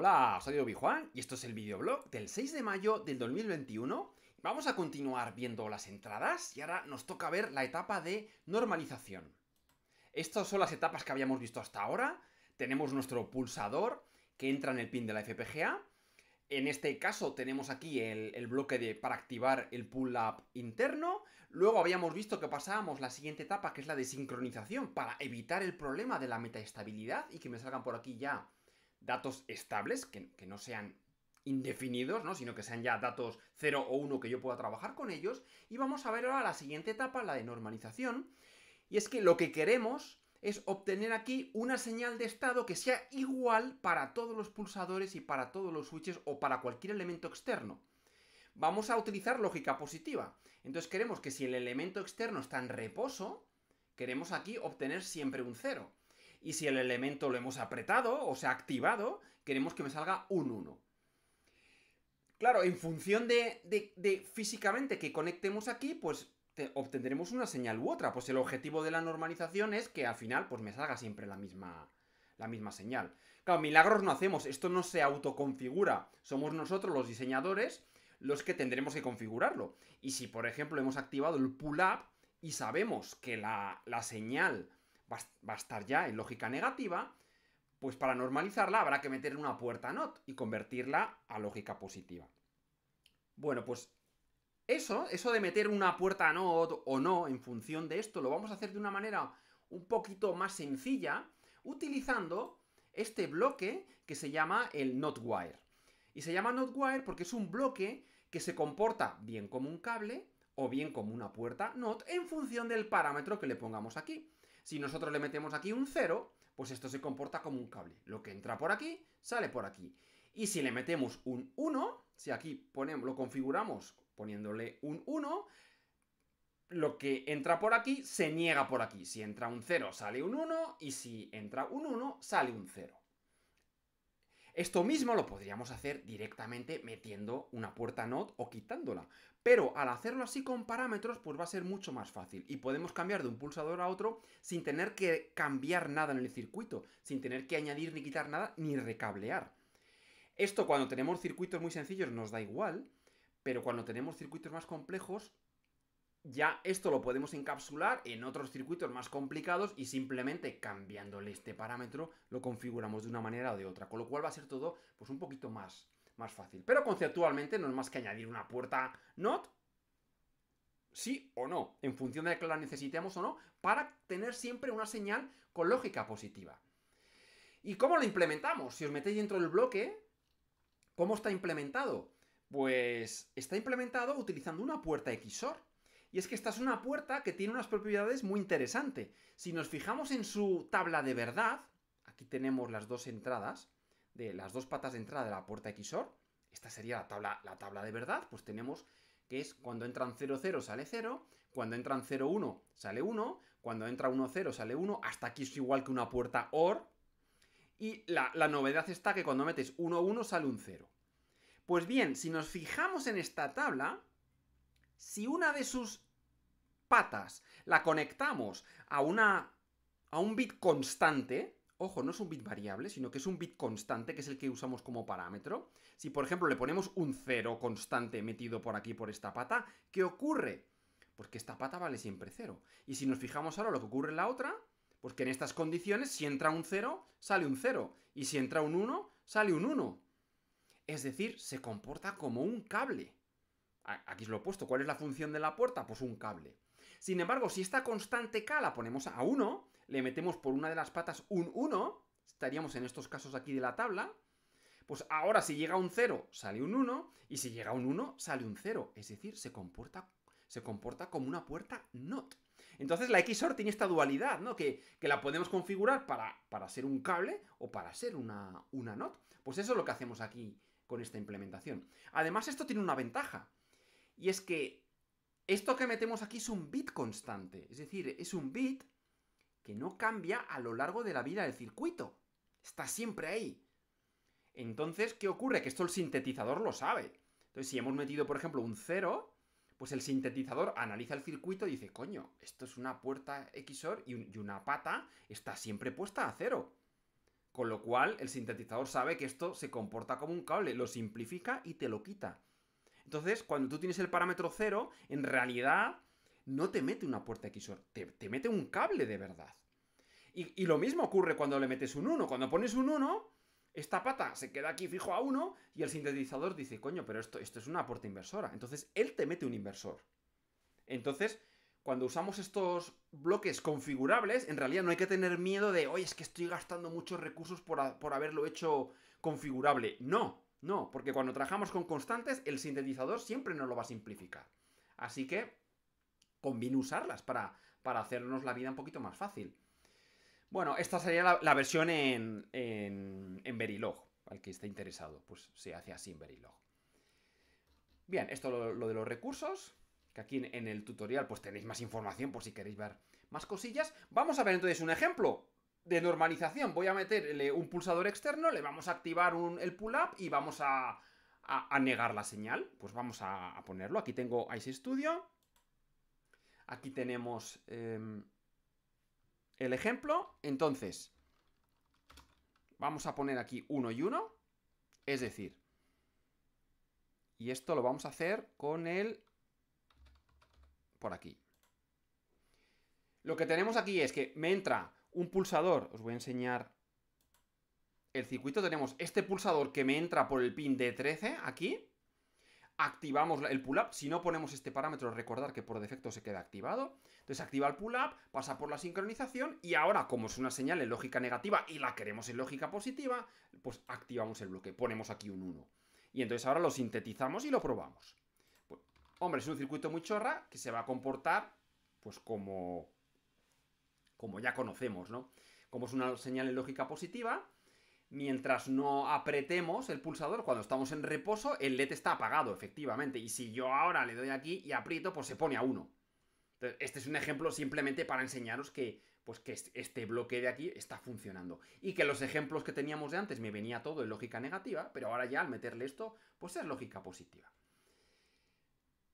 Hola, soy Obi Juan y esto es el videoblog del 6 de mayo del 2021. Vamos a continuar viendo las entradas y ahora nos toca ver la etapa de normalización. Estas son las etapas que habíamos visto hasta ahora. Tenemos nuestro pulsador que entra en el pin de la FPGA. En este caso tenemos aquí el, el bloque de para activar el pull-up interno. Luego habíamos visto que pasábamos la siguiente etapa, que es la de sincronización, para evitar el problema de la metaestabilidad y que me salgan por aquí ya datos estables, que, no sean indefinidos, ¿no? sino que sean ya datos 0 o 1 que yo pueda trabajar con ellos. Y vamos a ver ahora la siguiente etapa, la de normalización. Y es que lo que queremos es obtener aquí una señal de estado que sea igual para todos los pulsadores y para todos los switches o para cualquier elemento externo. Vamos a utilizar lógica positiva. Entonces queremos que si el elemento externo está en reposo, queremos aquí obtener siempre un 0 y si el elemento lo hemos apretado o se ha activado, queremos que me salga un 1. Claro, en función de, físicamente que conectemos aquí, pues obtendremos una señal u otra. Pues el objetivo de la normalización es que al final pues me salga siempre la misma, la misma señal. Claro, milagros no hacemos, esto no se autoconfigura. Somos nosotros los diseñadores los que tendremos que configurarlo. Y si, por ejemplo, hemos activado el pull-up y sabemos que la, la, señal va a estar ya en lógica negativa, pues para normalizarla habrá que meter una puerta not y convertirla a lógica positiva. Bueno, pues eso, eso de meter una puerta not o no en función de esto, lo vamos a hacer de una manera un poquito más sencilla, utilizando este bloque que se llama el NOT Wire. Y se llama Wire porque es un bloque que se comporta bien como un cable o bien como una puerta not en función del parámetro que le pongamos aquí. Si nosotros le metemos aquí un 0, pues esto se comporta como un cable. Lo que entra por aquí, sale por aquí. Y si le metemos un 1, si aquí ponemos, lo configuramos poniéndole un 1, lo que entra por aquí se niega por aquí. Si entra un 0, sale un 1, y si entra un 1, sale un 0. Esto mismo lo podríamos hacer directamente metiendo una puerta NOT o quitándola, pero al hacerlo así con parámetros pues va a ser mucho más fácil y podemos cambiar de un pulsador a otro sin tener que cambiar nada en el circuito, sin tener que añadir ni quitar nada ni recablear. Esto cuando tenemos circuitos muy sencillos nos da igual, pero cuando tenemos circuitos más complejos ya esto lo podemos encapsular en otros circuitos más complicados y simplemente cambiándole este parámetro lo configuramos de una manera o de otra, con lo cual va a ser todo pues un poquito más, más fácil. Pero conceptualmente no es más que añadir una puerta NOT, sí o no, en función de que la necesitemos o no, para tener siempre una señal con lógica positiva. ¿Y cómo lo implementamos? Si os metéis dentro del bloque, ¿cómo está implementado? Pues está implementado utilizando una puerta XOR. Y es que esta es una puerta que tiene unas propiedades muy interesantes. Si nos fijamos en su tabla de verdad, aquí tenemos las dos entradas, de las dos patas de entrada de la puerta XOR, esta sería la tabla, la tabla de verdad, pues tenemos que es cuando entran 0, 0 sale 0, cuando entran 0, 1 sale 1, cuando entra 1, 0 sale 1, hasta aquí es igual que una puerta OR, y la, la novedad está que cuando metes 1, 1 sale un 0. Pues bien, si nos fijamos en esta tabla, si una de sus patas la conectamos a a un bit constante, ojo, no es un bit variable, sino que es un bit constante, que es el que usamos como parámetro. Si, por ejemplo, le ponemos un cero constante metido por aquí, por esta pata, ¿qué ocurre? Porque pues esta pata vale siempre cero. Y si nos fijamos ahora lo que ocurre en la otra, pues que en estas condiciones, si entra un cero, sale un cero. Y si entra un 1, sale un 1. Es decir, se comporta como un cable. Aquí es lo opuesto. ¿Cuál es la función de la puerta? Pues un cable. Sin embargo, si esta constante K la ponemos a 1, le metemos por una de las patas un 1, estaríamos en estos casos aquí de la tabla, pues ahora si llega un 0 sale un 1 y si llega a un 1 sale un 0, es decir, se comporta, se comporta como una puerta NOT. Entonces la XOR tiene esta dualidad, ¿no? Que, la podemos configurar para, ser un cable o para ser una, una NOT. Pues eso es lo que hacemos aquí con esta implementación. Además esto tiene una ventaja, y es que esto que metemos aquí es un bit constante, es decir, es un bit que no cambia a lo largo de la vida del circuito. Está siempre ahí. Entonces, ¿qué ocurre? Que esto el sintetizador lo sabe. Entonces, si hemos metido, por ejemplo, un 0, pues el sintetizador analiza el circuito y dice, coño, esto es una puerta XOR y, una pata está siempre puesta a 0. Con lo cual, el sintetizador sabe que esto se comporta como un cable, lo simplifica y te lo quita. Entonces, cuando tú tienes el parámetro cero, en realidad no te mete una puerta XOR, te, mete un cable de verdad. Y, lo mismo ocurre cuando le metes un 1. Cuando pones un 1, esta pata se queda aquí fijo a 1 y el sintetizador dice, coño, pero esto, esto es una puerta inversora. Entonces, él te mete un inversor. Entonces, cuando usamos estos bloques configurables, en realidad no hay que tener miedo de, oye, es que estoy gastando muchos recursos por, por haberlo hecho configurable. No, no, porque cuando trabajamos con constantes, el sintetizador siempre nos lo va a simplificar. Así que conviene usarlas para, hacernos la vida un poquito más fácil. Bueno, esta sería la, versión en, en, Verilog. Al que esté interesado, pues se hace así en Verilog. Bien, esto lo, lo de los recursos, que aquí en, el tutorial pues tenéis más información por si queréis ver más cosillas. Vamos a ver entonces un ejemplo de normalización voy a meterle un pulsador externo, le vamos a activar el pull-up y vamos a, negar la señal. Pues vamos a, ponerlo. Aquí tengo Ice Studio. Aquí tenemos em, el ejemplo. Entonces, vamos a poner aquí 1 y 1. Es decir, y esto lo vamos a hacer con el... por aquí. Lo que tenemos aquí es que me entra un pulsador. Os voy a enseñar el circuito. Tenemos este pulsador que me entra por el pin d 13 aquí. Activamos el pull-up. Si no ponemos este parámetro, recordar que por defecto se queda activado. Entonces activa el pull-up, pasa por la sincronización y ahora, como es una señal en lógica negativa y la queremos en lógica positiva, pues activamos el bloque. Ponemos aquí un 1. Y entonces ahora lo sintetizamos y lo probamos. Pues, hombre, es un circuito muy chorra que se va a comportar pues como como ya conocemos, ¿no? Como es una señal en lógica positiva, mientras no apretemos el pulsador cuando estamos en reposo, el LED está apagado, efectivamente. Y si yo ahora le doy aquí y aprieto, pues se pone a 1. este es un ejemplo simplemente para enseñaros que, pues que este, este bloque de aquí está funcionando. Y que los ejemplos que teníamos de antes me venía todo en lógica negativa, pero ahora ya al meterle esto, pues es lógica positiva.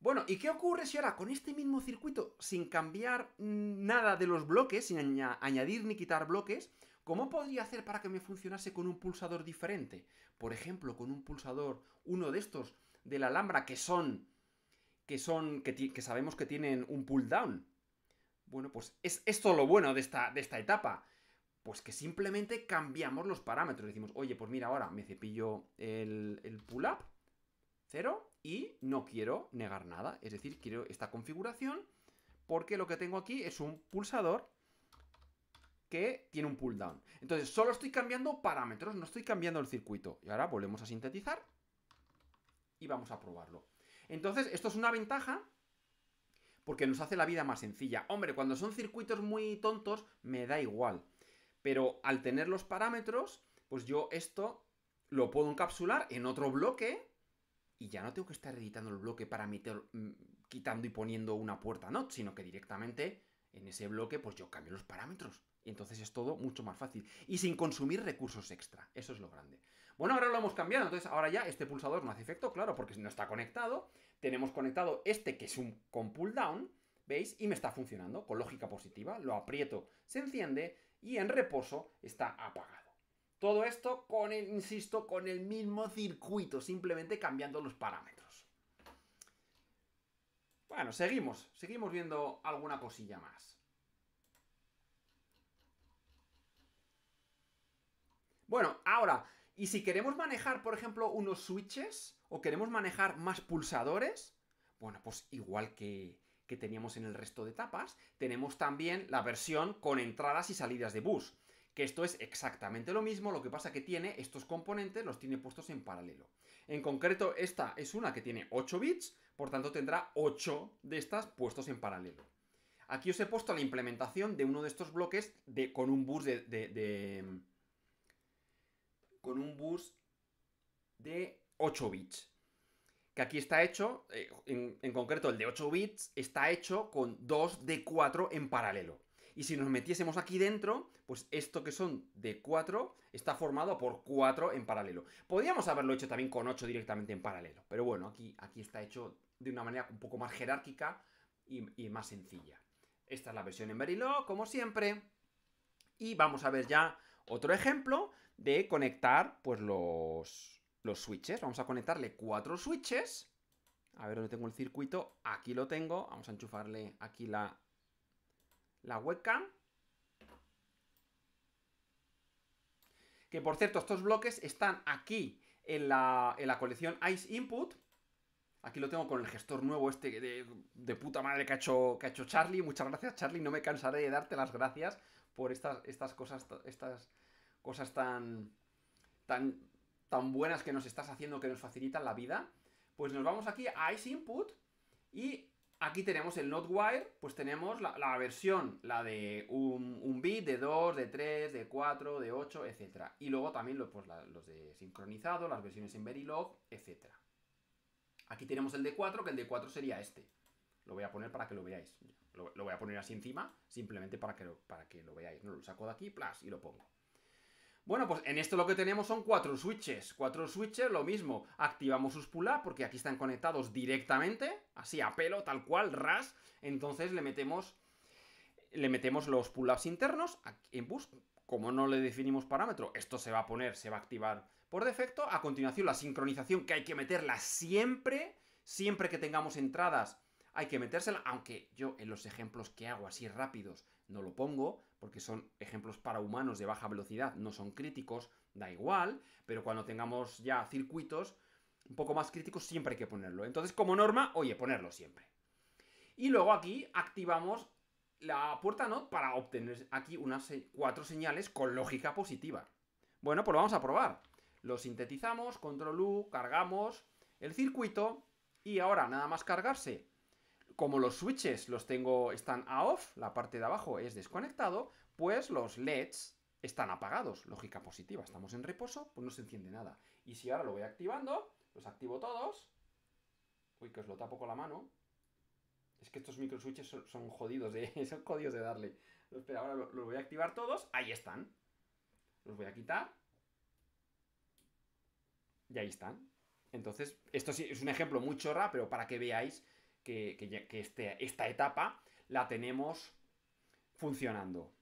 Bueno, ¿y qué ocurre si ahora con este mismo circuito, sin cambiar mm, nada de los bloques, sin añadir ni quitar bloques, ¿cómo podría hacer para que me funcionase con un pulsador diferente? Por ejemplo, con un pulsador, uno de estos de la Alhambra, que son, que son, que, sabemos que tienen un pull down. Bueno, pues es esto lo bueno de esta, de esta etapa. Pues que simplemente cambiamos los parámetros. Decimos, oye, pues mira, ahora me cepillo el, el pull up, cero, y no quiero negar nada, es decir, quiero esta configuración porque lo que tengo aquí es un pulsador que tiene un pull down. Entonces, solo estoy cambiando parámetros, no estoy cambiando el circuito. Y ahora volvemos a sintetizar y vamos a probarlo. Entonces, esto es una ventaja porque nos hace la vida más sencilla. Hombre, cuando son circuitos muy tontos, me da igual. Pero al tener los parámetros, pues yo esto lo puedo encapsular en otro bloque y ya no tengo que estar editando el bloque para meter, mm, quitando y poniendo una puerta not, sino que directamente en ese bloque pues yo cambio los parámetros. Y entonces es todo mucho más fácil. Y sin consumir recursos extra. Eso es lo grande. Bueno, ahora lo hemos cambiado. Entonces ahora ya este pulsador no hace efecto, claro, porque no está conectado. Tenemos conectado este que es un con pull down, ¿veis? Y me está funcionando con lógica positiva. Lo aprieto, se enciende y en reposo está apagado. Todo esto con el, insisto, con el mismo circuito, simplemente cambiando los parámetros. Bueno, seguimos, seguimos viendo alguna cosilla más. Bueno, ahora, y si queremos manejar, por ejemplo, unos switches o queremos manejar más pulsadores, bueno, pues igual que, que teníamos en el resto de etapas, tenemos también la versión con entradas y salidas de bus que esto es exactamente lo mismo, lo que pasa que tiene estos componentes, los tiene puestos en paralelo. En concreto, esta es una que tiene 8 bits, por tanto tendrá 8 de estas puestos en paralelo. Aquí os he puesto la implementación de uno de estos bloques de, con un bus de, con un bus de 8 bits. Que aquí está hecho, eh, en, en concreto el de 8 bits, está hecho con 2 de 4 en paralelo. Y si nos metiésemos aquí dentro, pues esto que son de 4 está formado por 4 en paralelo. Podríamos haberlo hecho también con 8 directamente en paralelo, pero bueno, aquí, aquí está hecho de una manera un poco más jerárquica y, más sencilla. Esta es la versión en Verilog, como siempre. Y vamos a ver ya otro ejemplo de conectar pues los, los switches. Vamos a conectarle cuatro switches. A ver dónde tengo el circuito. Aquí lo tengo. Vamos a enchufarle aquí la la webcam. Que por cierto, estos bloques están aquí en la, colección Ice Input. Aquí lo tengo con el gestor nuevo este de, puta madre que ha, hecho, que Charlie. Muchas gracias, Charlie. No me cansaré de darte las gracias por estas, estas cosas, estas cosas tan, tan, tan buenas que nos estás haciendo, que nos facilitan la vida. Pues nos vamos aquí a Ice Input y Aquí tenemos el wire pues tenemos la, versión, la de un, un, bit, de 2, de 3, de 4, de 8, etc. Y luego también pues, los, de sincronizado, las versiones en Verilog, etc. Aquí tenemos el de 4, que el de 4 sería este. Lo voy a poner para que lo veáis. Lo, voy a poner así encima, simplemente para que, lo, para que lo veáis. No lo saco de aquí, plas, y lo pongo. Bueno, pues en esto lo que tenemos son cuatro switches. Cuatro switches, lo mismo. Activamos sus pull up porque aquí están conectados directamente, así a pelo, tal cual, ras. Entonces le metemos, le metemos los pull-ups internos en bus. Como no le definimos parámetro, esto se va a poner, se va a activar por defecto. A continuación, la sincronización, que hay que meterla siempre, siempre que tengamos entradas, hay que metérsela, aunque yo en los ejemplos que hago así rápidos no lo pongo, porque son ejemplos para humanos de baja velocidad, no son críticos, da igual, pero cuando tengamos ya circuitos un poco más críticos siempre hay que ponerlo. Entonces, como norma, oye, ponerlo siempre. Y luego aquí activamos la puerta NOT para obtener aquí unas cuatro señales con lógica positiva. Bueno, pues lo vamos a probar. Lo sintetizamos, control U, cargamos el circuito y ahora nada más cargarse como los switches los tengo, están a off, la parte de abajo es desconectado, pues los LEDs están apagados. Lógica positiva, estamos en reposo, pues no se enciende nada. Y si ahora lo voy activando, los activo todos. Uy, que os lo tapo con la mano. Es que estos microswitches switches son, jodidos son jodidos de darle. Pero ahora los voy a activar todos, ahí están. Los voy a quitar. Y ahí están. Entonces, esto sí es un ejemplo muy chorra, pero para que veáis que, este, esta etapa la tenemos funcionando.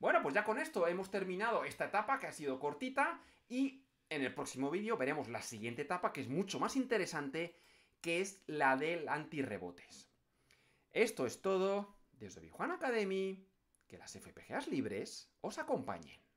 Bueno, pues ya con esto hemos terminado esta etapa que ha sido cortita y en el próximo vídeo veremos la siguiente etapa que es mucho más interesante, que es la del antirrebotes. Esto es todo desde Bijuan Academy, que las FPGAs libres os acompañen.